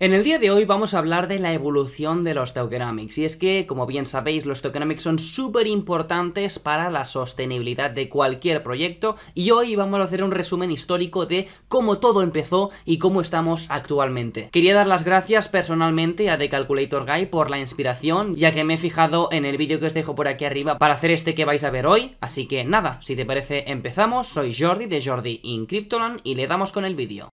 En el día de hoy vamos a hablar de la evolución de los tokenomics, y es que, como bien sabéis, los tokenomics son súper importantes para la sostenibilidad de cualquier proyecto, y hoy vamos a hacer un resumen histórico de cómo todo empezó y cómo estamos actualmente. Quería dar las gracias personalmente a The Calculator Guy por la inspiración, ya que me he fijado en el vídeo que os dejo por aquí arriba para hacer este que vais a ver hoy, así que nada, si te parece empezamos, soy Jordi de Jordi in Cryptoland y le damos con el vídeo.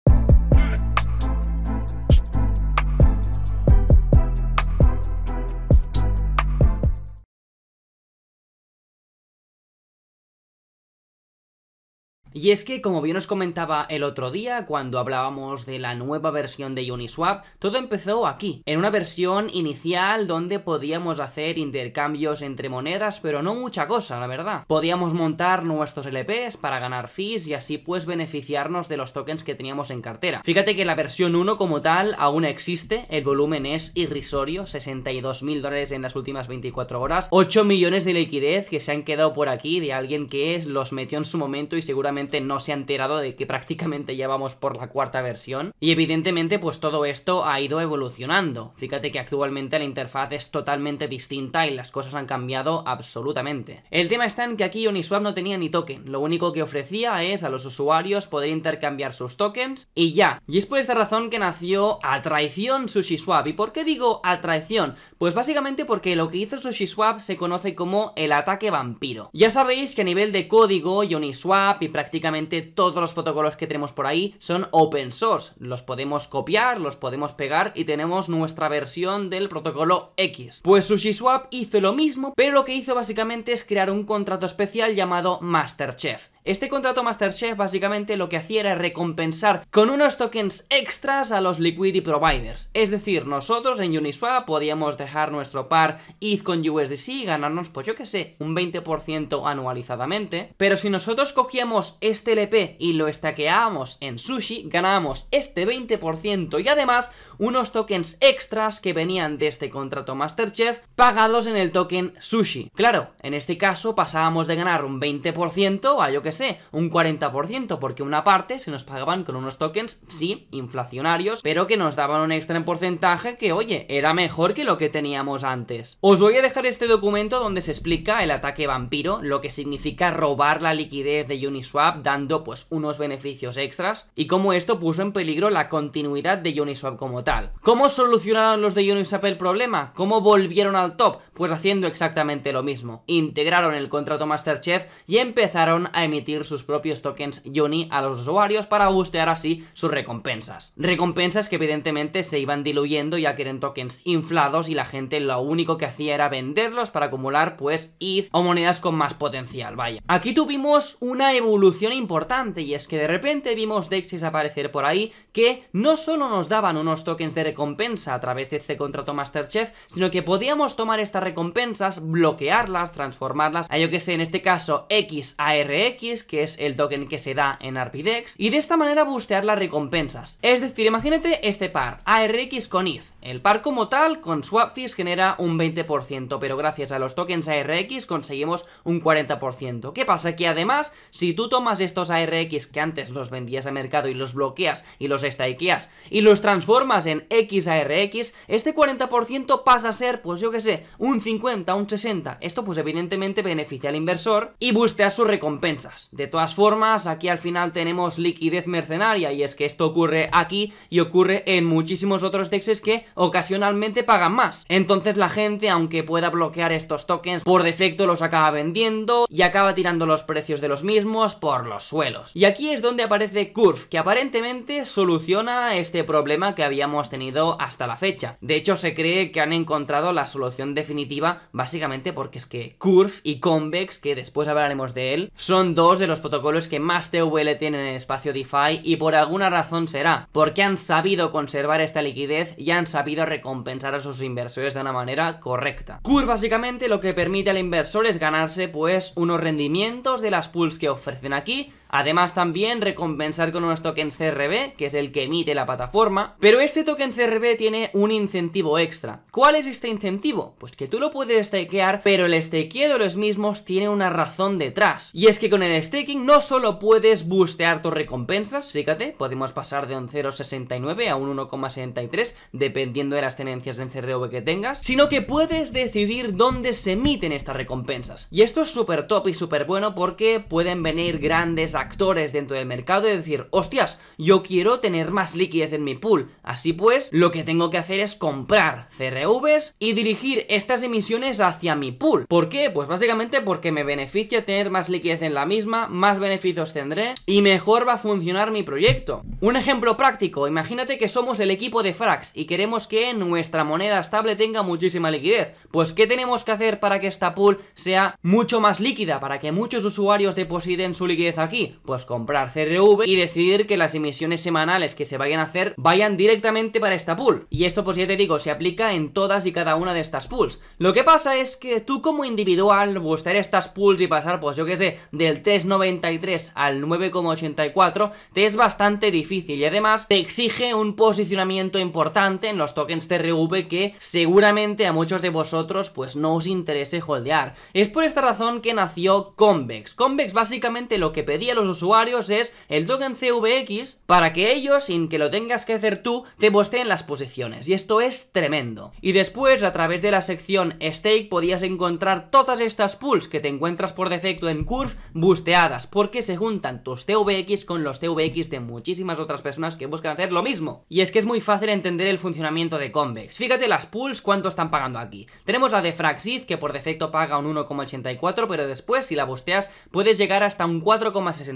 Y es que, como bien os comentaba el otro día, cuando hablábamos de la nueva versión de Uniswap, todo empezó aquí, en una versión inicial donde podíamos hacer intercambios entre monedas, pero no mucha cosa, la verdad. Podíamos montar nuestros LPs para ganar fees y así pues beneficiarnos de los tokens que teníamos en cartera. Fíjate que la versión 1 como tal aún existe, el volumen es irrisorio, 62.000 dólares en las últimas 24 horas, 8 millones de liquidez que se han quedado por aquí de alguien que los metió en su momento y seguramente no se ha enterado de que prácticamente ya vamos por la cuarta versión. Y evidentemente pues todo esto ha ido evolucionando. Fíjate que actualmente la interfaz es totalmente distinta y las cosas han cambiado absolutamente. El tema está en que aquí Uniswap no tenía ni token, lo único que ofrecía es a los usuarios poder intercambiar sus tokens y ya. Y es por esta razón que nació a traición SushiSwap. ¿Y por qué digo a traición? Pues básicamente porque lo que hizo SushiSwap se conoce como el ataque vampiro. Ya sabéis que a nivel de código Uniswap y prácticamente prácticamente todos los protocolos que tenemos por ahí son open source. Los podemos copiar, los podemos pegar y tenemos nuestra versión del protocolo X. Pues SushiSwap hizo lo mismo, pero lo que hizo básicamente es crear un contrato especial llamado MasterChef. Este contrato Masterchef básicamente lo que hacía era recompensar con unos tokens extras a los liquidity providers. Es decir, nosotros en Uniswap podíamos dejar nuestro par ETH con USDC y ganarnos, pues yo que sé, un 20% anualizadamente. Pero si nosotros cogíamos este LP y lo estaqueábamos en Sushi, ganábamos este 20% y además unos tokens extras que venían de este contrato Masterchef pagados en el token Sushi. Claro, en este caso pasábamos de ganar un 20% a yo que un 40%, porque una parte se nos pagaban con unos tokens, sí, inflacionarios, pero que nos daban un extra en porcentaje que, oye, era mejor que lo que teníamos antes. Os voy a dejar este documento donde se explica el ataque vampiro, lo que significa robar la liquidez de Uniswap dando pues unos beneficios extras y cómo esto puso en peligro la continuidad de Uniswap como tal. ¿Cómo solucionaron los de Uniswap el problema? ¿Cómo volvieron al top? Pues haciendo exactamente lo mismo. Integraron el contrato Masterchef y empezaron a emitir sus propios tokens Yoni a los usuarios para bustear así sus recompensas. Recompensas que evidentemente se iban diluyendo ya que eran tokens inflados y la gente lo único que hacía era venderlos para acumular pues ETH o monedas con más potencial, vaya. Aquí tuvimos una evolución importante y es que de repente vimos Dexis aparecer por ahí que no solo nos daban unos tokens de recompensa a través de este contrato Masterchef, sino que podíamos tomar estas recompensas, bloquearlas, transformarlas a yo que sé, en este caso XARX que es el token que se da en Arpidex, y de esta manera bustear las recompensas. Es decir, imagínate este par, ARX con ETH. El par como tal, con swap genera un 20%, pero gracias a los tokens ARX conseguimos un 40%. ¿Qué pasa? Que además, si tú tomas estos ARX que antes los vendías a mercado y los bloqueas y los stakeas y los transformas en XARX, este 40% pasa a ser, pues yo que sé, un 50, un 60. Esto pues evidentemente beneficia al inversor y bustea sus recompensas. Pues, de todas formas, aquí al final tenemos liquidez mercenaria y es que esto ocurre aquí y ocurre en muchísimos otros dexes que ocasionalmente pagan más. Entonces la gente, aunque pueda bloquear estos tokens, por defecto los acaba vendiendo y acaba tirando los precios de los mismos por los suelos. Y aquí es donde aparece Curve, que aparentemente soluciona este problema que habíamos tenido hasta la fecha. De hecho, se cree que han encontrado la solución definitiva básicamente porque es que Curve y Convex, que después hablaremos de él, son dos de los protocolos que más TVL tienen en el espacio DeFi y por alguna razón será, porque han sabido conservar esta liquidez y han sabido recompensar a sus inversores de una manera correcta. CUR básicamente lo que permite al inversor es ganarse pues unos rendimientos de las pools que ofrecen aquí Además también recompensar con unos tokens CRB, que es el que emite la plataforma. Pero este token CRB tiene un incentivo extra. ¿Cuál es este incentivo? Pues que tú lo puedes stakear, pero el stakeo de los mismos tiene una razón detrás. Y es que con el staking no solo puedes boostear tus recompensas, fíjate, podemos pasar de un 0,69 a un 1,63, dependiendo de las tenencias de CRV que tengas, sino que puedes decidir dónde se emiten estas recompensas. Y esto es súper top y súper bueno porque pueden venir grandes actores dentro del mercado y decir, hostias, yo quiero tener más liquidez en mi pool. Así pues, lo que tengo que hacer es comprar CRVs y dirigir estas emisiones hacia mi pool. ¿Por qué? Pues básicamente porque me beneficia tener más liquidez en la misma, más beneficios tendré y mejor va a funcionar mi proyecto. Un ejemplo práctico, imagínate que somos el equipo de Frax y queremos que nuestra moneda estable tenga muchísima liquidez. Pues ¿qué tenemos que hacer para que esta pool sea mucho más líquida? Para que muchos usuarios depositen su liquidez aquí pues comprar CRV y decidir que las emisiones semanales que se vayan a hacer vayan directamente para esta pool. Y esto pues ya te digo, se aplica en todas y cada una de estas pools. Lo que pasa es que tú como individual buscar pues, estas pools y pasar pues yo que sé, del 3.93 al 9.84 te es bastante difícil y además te exige un posicionamiento importante en los tokens CRV que seguramente a muchos de vosotros pues no os interese holdear. Es por esta razón que nació Convex. Convex básicamente lo que pedía los usuarios es el token CVX para que ellos, sin que lo tengas que hacer tú, te bosteen las posiciones. Y esto es tremendo. Y después, a través de la sección Stake, podías encontrar todas estas pools que te encuentras por defecto en Curve busteadas, porque se juntan tus CVX con los CVX de muchísimas otras personas que buscan hacer lo mismo. Y es que es muy fácil entender el funcionamiento de Convex. Fíjate las pools, cuánto están pagando aquí. Tenemos la de Fraxith, que por defecto paga un 1,84, pero después, si la busteas, puedes llegar hasta un 4,60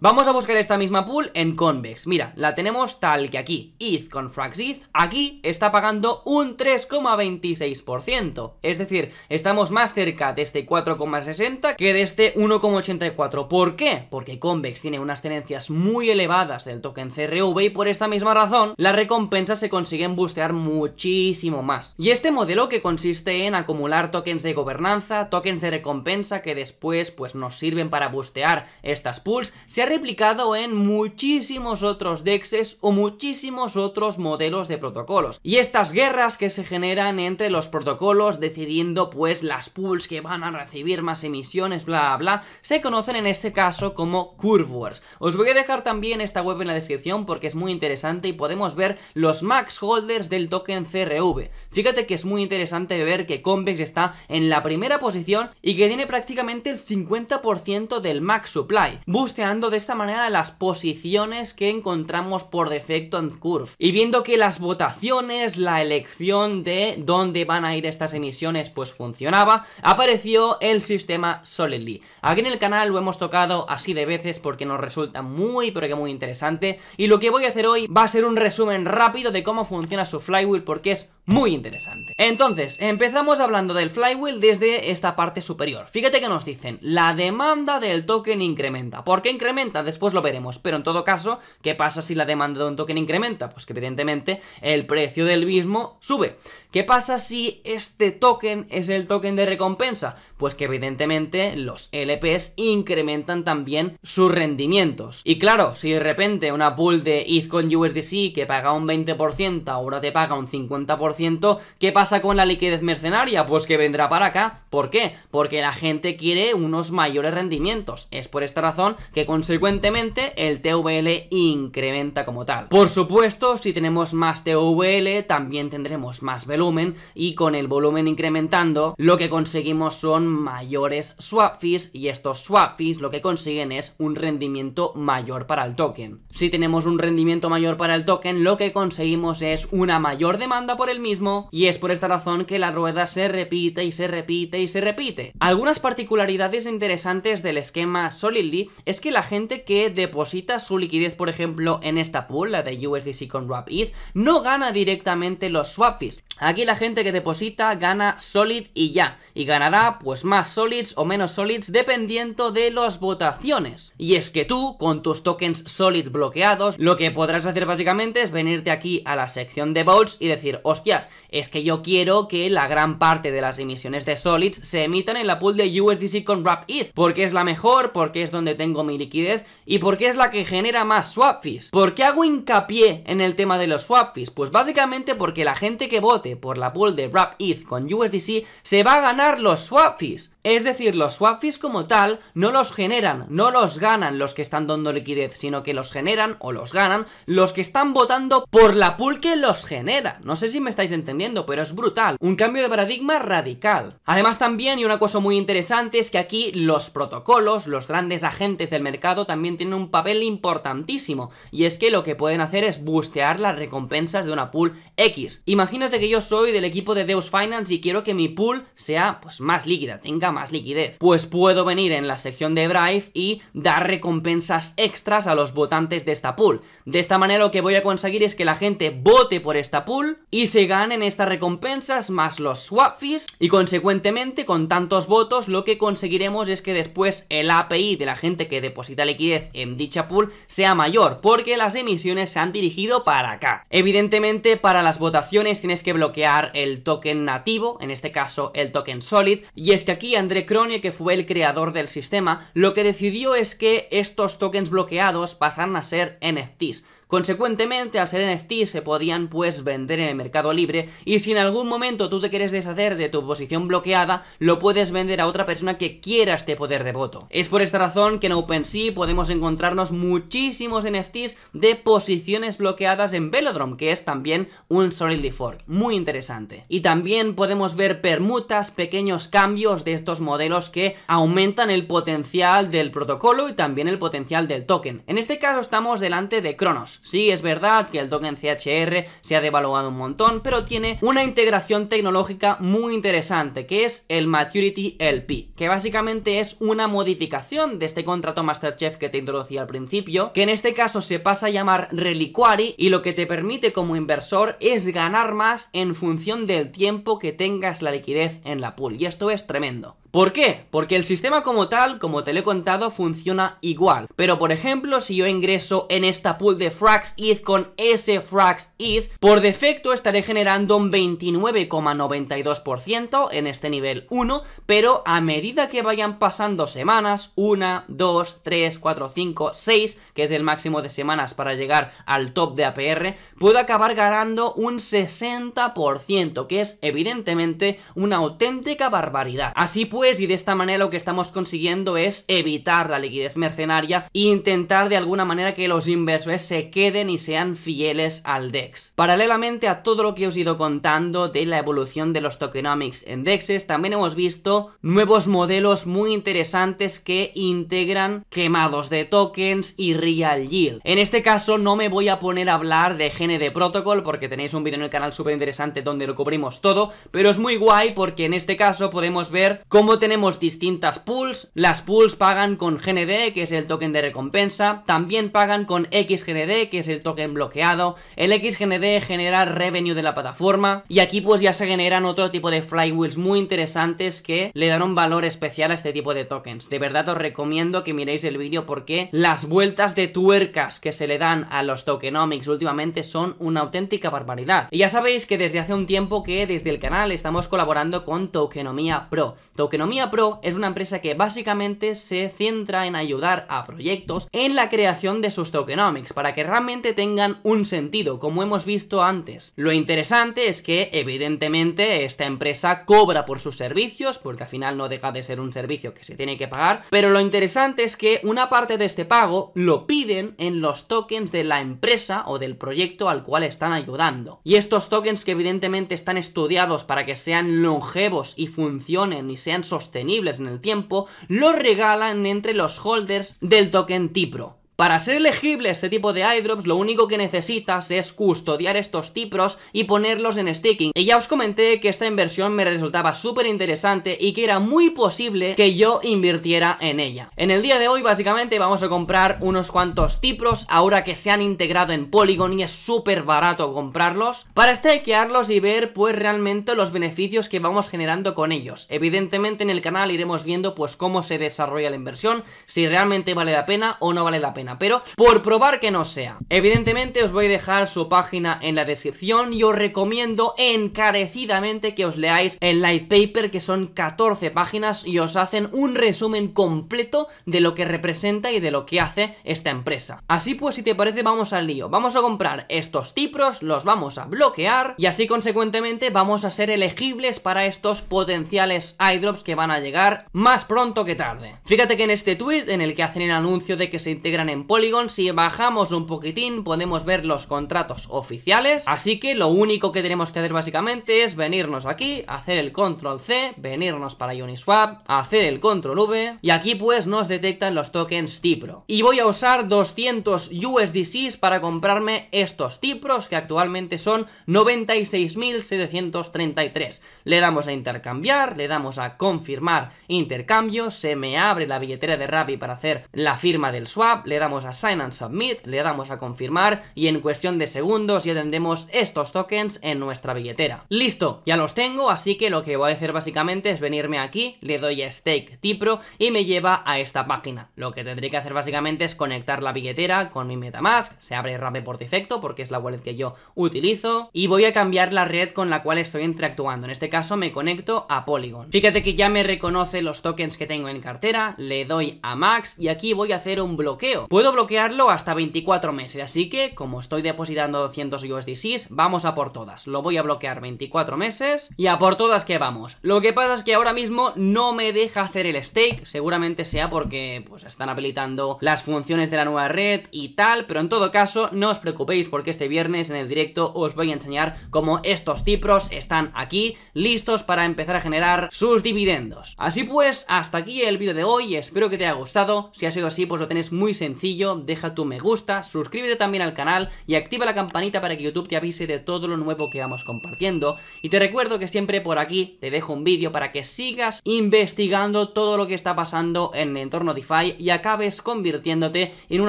Vamos a buscar esta misma pool en Convex. Mira, la tenemos tal que aquí. ETH con Frax ETH, aquí está pagando un 3,26%. Es decir, estamos más cerca de este 4,60 que de este 1,84. ¿Por qué? Porque Convex tiene unas tenencias muy elevadas del token CRV y por esta misma razón las recompensas se consiguen bustear muchísimo más. Y este modelo que consiste en acumular tokens de gobernanza, tokens de recompensa que después pues nos sirven para bustear estas pools se ha replicado en muchísimos otros DEXes o muchísimos otros modelos de protocolos. Y estas guerras que se generan entre los protocolos decidiendo pues las pools que van a recibir más emisiones, bla bla, se conocen en este caso como Curve Wars. Os voy a dejar también esta web en la descripción porque es muy interesante y podemos ver los max holders del token CRV. Fíjate que es muy interesante ver que Convex está en la primera posición y que tiene prácticamente el 50% del max supply de esta manera las posiciones que encontramos por defecto en Curve y viendo que las votaciones, la elección de dónde van a ir estas emisiones pues funcionaba, apareció el sistema Solidly. Aquí en el canal lo hemos tocado así de veces porque nos resulta muy pero que muy interesante y lo que voy a hacer hoy va a ser un resumen rápido de cómo funciona su flywheel porque es muy interesante. Entonces, empezamos hablando del flywheel desde esta parte superior. Fíjate que nos dicen, la demanda del token incrementa. ¿Por qué incrementa? Después lo veremos, pero en todo caso, ¿qué pasa si la demanda de un token incrementa? Pues que evidentemente el precio del mismo sube. ¿Qué pasa si este token es el token de recompensa? Pues que evidentemente los LPs incrementan también sus rendimientos. Y claro, si de repente una pool de ETH con USDC que paga un 20% ahora te paga un 50%, ¿qué pasa con la liquidez mercenaria? Pues que vendrá para acá. ¿Por qué? Porque la gente quiere unos mayores rendimientos. Es por esta razón que consecuentemente el TVL incrementa como tal. Por supuesto, si tenemos más TVL también tendremos más velocidad volumen y con el volumen incrementando lo que conseguimos son mayores swap fees y estos swap fees lo que consiguen es un rendimiento mayor para el token. Si tenemos un rendimiento mayor para el token lo que conseguimos es una mayor demanda por el mismo y es por esta razón que la rueda se repite y se repite y se repite. Algunas particularidades interesantes del esquema Solidly es que la gente que deposita su liquidez por ejemplo en esta pool, la de USDC con Wrap ETH, no gana directamente los swap fees. Aquí la gente que deposita gana Solid y ya. Y ganará pues más Solids o menos Solids dependiendo de las votaciones. Y es que tú, con tus tokens Solids bloqueados, lo que podrás hacer básicamente es venirte aquí a la sección de votes y decir, hostias, es que yo quiero que la gran parte de las emisiones de Solids se emitan en la pool de USDC con Wrap ETH, porque es la mejor, porque es donde tengo mi liquidez y porque es la que genera más swap fees. ¿Por qué hago hincapié en el tema de los swap fees? Pues básicamente porque la gente que vote por la pool de Wrap ETH con USDC, se va a ganar los swap fees. Es decir, los swap fees como tal no los generan, no los ganan los que están dando liquidez, sino que los generan o los ganan los que están votando por la pool que los genera. No sé si me estáis entendiendo, pero es brutal. Un cambio de paradigma radical. Además también, y una cosa muy interesante, es que aquí los protocolos, los grandes agentes del mercado también tienen un papel importantísimo. Y es que lo que pueden hacer es bustear las recompensas de una pool X. Imagínate que ellos soy del equipo de Deus Finance y quiero que mi pool sea pues más líquida, tenga más liquidez. Pues puedo venir en la sección de Drive y dar recompensas extras a los votantes de esta pool. De esta manera lo que voy a conseguir es que la gente vote por esta pool y se ganen estas recompensas más los swap fees y consecuentemente con tantos votos lo que conseguiremos es que después el API de la gente que deposita liquidez en dicha pool sea mayor porque las emisiones se han dirigido para acá. Evidentemente para las votaciones tienes que bloquear el token nativo, en este caso el token Solid, y es que aquí André Cronie, que fue el creador del sistema, lo que decidió es que estos tokens bloqueados pasan a ser NFTs, Consecuentemente, al ser NFT se podían pues vender en el mercado libre y si en algún momento tú te quieres deshacer de tu posición bloqueada, lo puedes vender a otra persona que quiera este poder de voto. Es por esta razón que en OpenSea podemos encontrarnos muchísimos NFTs de posiciones bloqueadas en Velodrome, que es también un Solidly Fork, muy interesante. Y también podemos ver permutas, pequeños cambios de estos modelos que aumentan el potencial del protocolo y también el potencial del token. En este caso estamos delante de Cronos, Sí, es verdad que el token CHR se ha devaluado un montón, pero tiene una integración tecnológica muy interesante, que es el Maturity LP, que básicamente es una modificación de este contrato Masterchef que te introducía al principio, que en este caso se pasa a llamar Reliquary y lo que te permite como inversor es ganar más en función del tiempo que tengas la liquidez en la pool, y esto es tremendo. ¿Por qué? Porque el sistema como tal, como te lo he contado, funciona igual. Pero por ejemplo, si yo ingreso en esta pool de Friday, Frax e con ese Frax ETH, por defecto estaré generando un 29,92% en este nivel 1, pero a medida que vayan pasando semanas, 1, 2, 3, 4, 5, 6, que es el máximo de semanas para llegar al top de APR, puedo acabar ganando un 60%, que es evidentemente una auténtica barbaridad. Así pues, y de esta manera lo que estamos consiguiendo es evitar la liquidez mercenaria e intentar de alguna manera que los inversores se queden queden y sean fieles al DEX. Paralelamente a todo lo que os he ido contando de la evolución de los tokenomics en DEXes, también hemos visto nuevos modelos muy interesantes que integran quemados de tokens y real yield. En este caso no me voy a poner a hablar de GND Protocol porque tenéis un vídeo en el canal súper interesante donde lo cubrimos todo, pero es muy guay porque en este caso podemos ver cómo tenemos distintas pools, las pools pagan con GND, que es el token de recompensa, también pagan con XGND, que es el token bloqueado, el XGND genera revenue de la plataforma, y aquí pues ya se generan otro tipo de flywheels muy interesantes que le dan un valor especial a este tipo de tokens. De verdad os recomiendo que miréis el vídeo porque las vueltas de tuercas que se le dan a los tokenomics últimamente son una auténtica barbaridad. Y ya sabéis que desde hace un tiempo que desde el canal estamos colaborando con Tokenomía Pro. Tokenomía Pro es una empresa que básicamente se centra en ayudar a proyectos en la creación de sus tokenomics para que realmente tengan un sentido, como hemos visto antes. Lo interesante es que, evidentemente, esta empresa cobra por sus servicios, porque al final no deja de ser un servicio que se tiene que pagar, pero lo interesante es que una parte de este pago lo piden en los tokens de la empresa o del proyecto al cual están ayudando. Y estos tokens que evidentemente están estudiados para que sean longevos y funcionen y sean sostenibles en el tiempo, los regalan entre los holders del token Tipro. Para ser elegible este tipo de iDrops, lo único que necesitas es custodiar estos tipros y ponerlos en staking. Y ya os comenté que esta inversión me resultaba súper interesante y que era muy posible que yo invirtiera en ella. En el día de hoy, básicamente, vamos a comprar unos cuantos tipros, ahora que se han integrado en Polygon y es súper barato comprarlos, para stakearlos y ver, pues, realmente los beneficios que vamos generando con ellos. Evidentemente, en el canal iremos viendo, pues, cómo se desarrolla la inversión, si realmente vale la pena o no vale la pena pero por probar que no sea. Evidentemente os voy a dejar su página en la descripción y os recomiendo encarecidamente que os leáis el light paper que son 14 páginas y os hacen un resumen completo de lo que representa y de lo que hace esta empresa. Así pues, si te parece, vamos al lío. Vamos a comprar estos tipros, los vamos a bloquear y así consecuentemente vamos a ser elegibles para estos potenciales iDrops que van a llegar más pronto que tarde. Fíjate que en este tweet en el que hacen el anuncio de que se integran en polígono Polygon, si bajamos un poquitín podemos ver los contratos oficiales, así que lo único que tenemos que hacer básicamente es venirnos aquí, hacer el control C, venirnos para Uniswap, hacer el control V, y aquí pues nos detectan los tokens Tipro. Y voy a usar 200 USDCs para comprarme estos Tipros que actualmente son 96.733. Le damos a intercambiar, le damos a confirmar intercambio, se me abre la billetera de Rappi para hacer la firma del swap, damos a Sign and Submit, le damos a confirmar y en cuestión de segundos ya tendremos estos tokens en nuestra billetera. Listo, ya los tengo, así que lo que voy a hacer básicamente es venirme aquí, le doy a Stake Tipro y me lleva a esta página. Lo que tendré que hacer básicamente es conectar la billetera con mi Metamask, se abre rápido por defecto porque es la wallet que yo utilizo y voy a cambiar la red con la cual estoy interactuando. En este caso me conecto a Polygon. Fíjate que ya me reconoce los tokens que tengo en cartera, le doy a Max y aquí voy a hacer un bloqueo. Puedo bloquearlo hasta 24 meses, así que como estoy depositando 200 USDCs, vamos a por todas. Lo voy a bloquear 24 meses y a por todas que vamos. Lo que pasa es que ahora mismo no me deja hacer el stake, seguramente sea porque pues están habilitando las funciones de la nueva red y tal, pero en todo caso no os preocupéis porque este viernes en el directo os voy a enseñar cómo estos tipros están aquí listos para empezar a generar sus dividendos. Así pues, hasta aquí el vídeo de hoy, espero que te haya gustado, si ha sido así pues lo tenéis muy sencillo deja tu me gusta, suscríbete también al canal y activa la campanita para que YouTube te avise de todo lo nuevo que vamos compartiendo. Y te recuerdo que siempre por aquí te dejo un vídeo para que sigas investigando todo lo que está pasando en el entorno DeFi y acabes convirtiéndote en un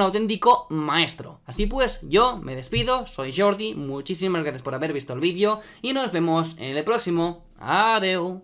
auténtico maestro. Así pues, yo me despido, soy Jordi, muchísimas gracias por haber visto el vídeo y nos vemos en el próximo. Adeu.